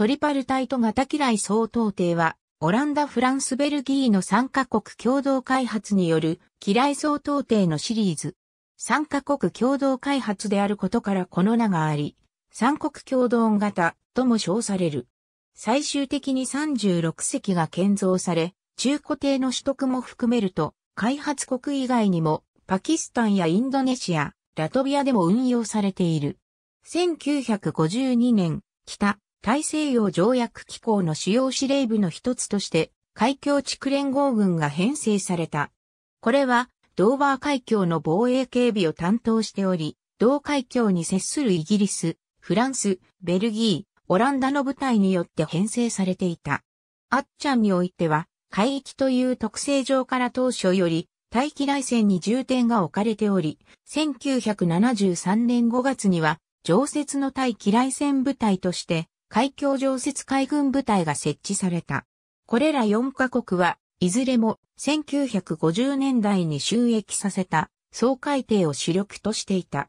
トリパルタイト型機雷総統帝は、オランダ・フランス・ベルギーの3カ国共同開発による機雷総統帝のシリーズ。3カ国共同開発であることからこの名があり、三国共同型とも称される。最終的に36隻が建造され、中古艇の取得も含めると、開発国以外にも、パキスタンやインドネシア、ラトビアでも運用されている。1952年、北大西洋条約機構の主要司令部の一つとして、海峡地区連合軍が編成された。これは、ドーバー海峡の防衛警備を担当しており、同海峡に接するイギリス、フランス、ベルギー、オランダの部隊によって編成されていた。アッチャンにおいては、海域という特性上から当初より、大気内戦に重点が置かれており、1973年5月には、常設の大気雷戦部隊として海峡常設海軍部隊が設置された。これら4カ国はいずれも1950年代に収益させた総海艇を主力としていた。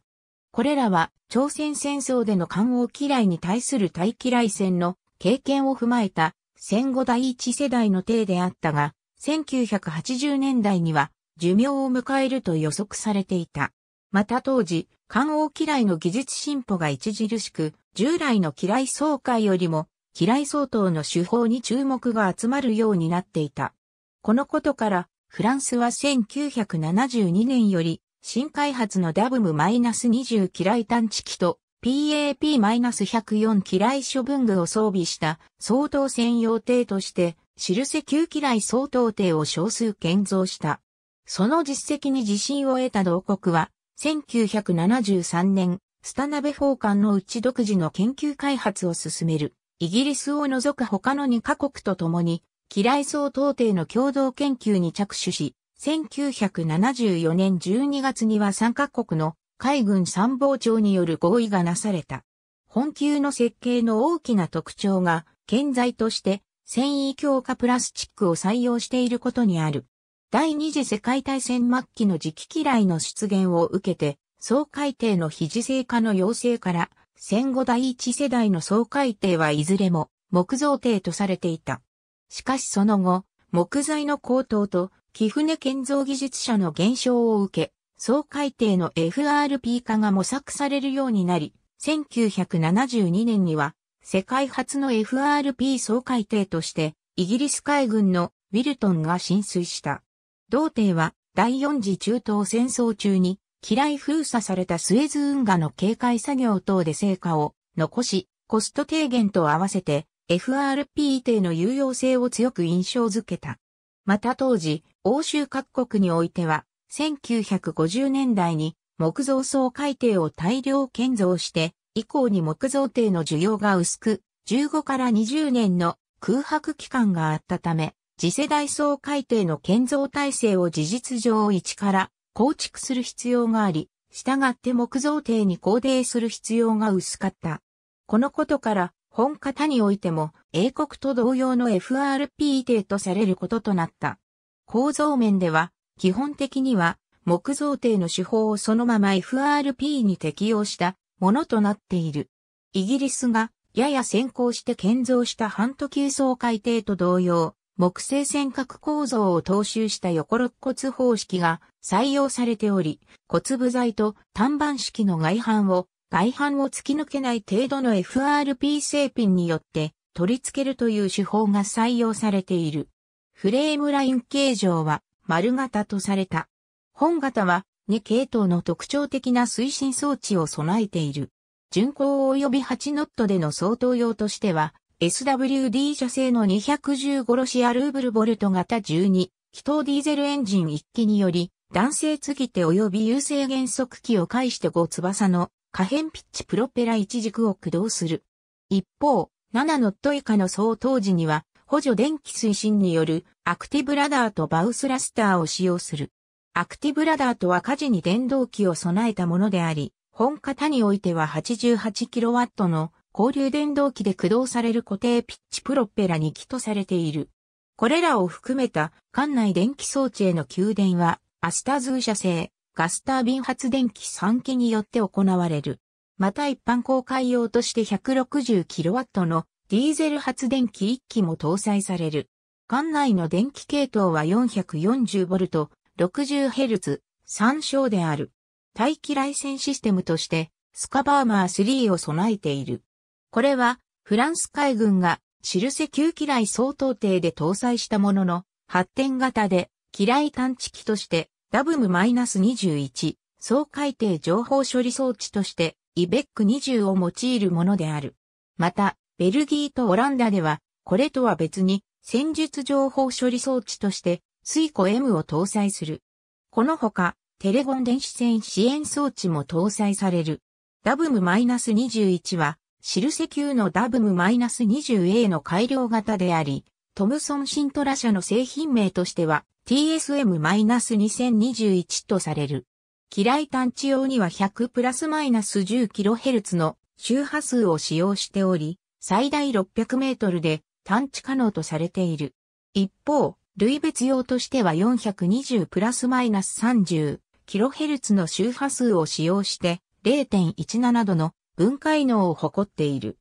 これらは朝鮮戦争での艦王嫌いに対する大機い戦の経験を踏まえた戦後第一世代の艇であったが、1980年代には寿命を迎えると予測されていた。また当時、官王機雷の技術進歩が著しく、従来の機雷総会よりも、機雷総統の手法に注目が集まるようになっていた。このことから、フランスは1972年より、新開発のダブム -20 機雷探知機と PAP-104 機雷処分具を装備した総統専用艇として、シルセ級機雷総統艇を少数建造した。その実績に自信を得た同国は、1973年、スタナベ法官のうち独自の研究開発を進める、イギリスを除く他の2カ国と共に、機雷層到底の共同研究に着手し、1974年12月には3カ国の海軍参謀長による合意がなされた。本級の設計の大きな特徴が、建材として、繊維強化プラスチックを採用していることにある。第二次世界大戦末期の時期嫌いの出現を受けて、総改定の非磁性化の要請から、戦後第一世代の総改定はいずれも木造艇とされていた。しかしその後、木材の高騰と、貴船建造技術者の減少を受け、総改定の FRP 化が模索されるようになり、1972年には、世界初の FRP 総改定として、イギリス海軍のウィルトンが浸水した。同帝は第四次中東戦争中に、機雷封鎖されたスエズ運河の警戒作業等で成果を残し、コスト低減と合わせて FRP 艇の有用性を強く印象づけた。また当時、欧州各国においては、1950年代に木造総海定を大量建造して、以降に木造艇の需要が薄く、15から20年の空白期間があったため、次世代総改定の建造体制を事実上一から構築する必要があり、従って木造艇に肯定する必要が薄かった。このことから、本型においても、英国と同様の FRP 艇とされることとなった。構造面では、基本的には、木造艇の手法をそのまま FRP に適用したものとなっている。イギリスが、やや先行して建造した半途計、総海底と同様、木製尖閣構造を踏襲した横肋骨方式が採用されており、骨部材と単板式の外板を、外板を突き抜けない程度の FRP 製品によって取り付けるという手法が採用されている。フレームライン形状は丸型とされた。本型は2系統の特徴的な推進装置を備えている。巡航及び8ノットでの相当用としては、SWD 社製の215ロシアルーブルボルト型12、気筒ディーゼルエンジン1機により、弾性継ぎ手及び優勢減速機を介して5翼の可変ピッチプロペラ1軸を駆動する。一方、7ノット以下の総当時には、補助電気推進によるアクティブラダーとバウスラスターを使用する。アクティブラダーとは火事に電動機を備えたものであり、本型においては 88kW の交流電動機で駆動される固定ピッチプロペラ2機とされている。これらを含めた艦内電気装置への給電は、アスタズー社製、ガスタービン発電機3機によって行われる。また一般公開用として 160kW のディーゼル発電機1機も搭載される。艦内の電気系統は 440V、60Hz、参照である。大気センシステムとして、スカバーマー3を備えている。これは、フランス海軍が、シルセ級機雷総統艇で搭載したものの、発展型で、機雷探知機として、ダブム -21、総海底情報処理装置として、イベック20を用いるものである。また、ベルギーとオランダでは、これとは別に、戦術情報処理装置として、スイコ M を搭載する。このほか、テレゴン電子線支援装置も搭載される。ダブム -21 は、シルセ級のダブム -20A の改良型であり、トムソン・シントラ社の製品名としては TSM-2021 とされる。機雷探知用には100プラスマイナス 10kHz の周波数を使用しており、最大600メートルで探知可能とされている。一方、類別用としては420プラスマイナス 30kHz の周波数を使用して0.17度の分解能を誇っている。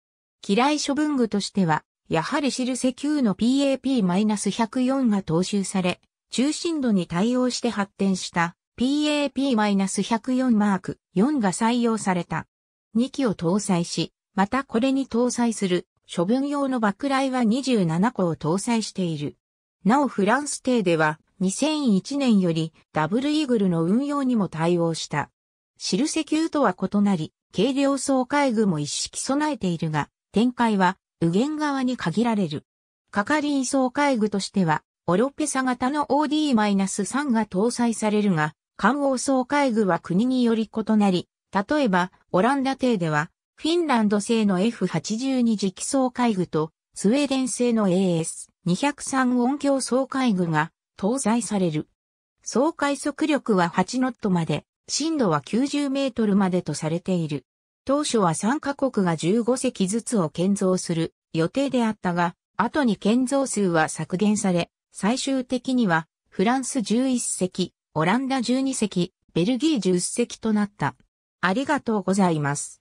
嫌い処分具としては、やはりシルセ Q の PAP-104 が踏襲され、中心度に対応して発展した PAP-104 マーク4が採用された。2機を搭載し、またこれに搭載する処分用の爆雷は27個を搭載している。なおフランス邸では2001年よりダブルイーグルの運用にも対応した。シルセ Q とは異なり、軽量総海具も一式備えているが、展開は右舷側に限られる。係員総海具としては、オロペサ型の OD-3 が搭載されるが、艦王総海具は国により異なり、例えば、オランダ艇では、フィンランド製の F82 磁気総海具と、スウェーデン製の AS203 音響総海具が搭載される。総快速力は8ノットまで震度は90メートルまでとされている。当初は3カ国が15隻ずつを建造する予定であったが、後に建造数は削減され、最終的にはフランス11隻、オランダ12隻、ベルギー10隻となった。ありがとうございます。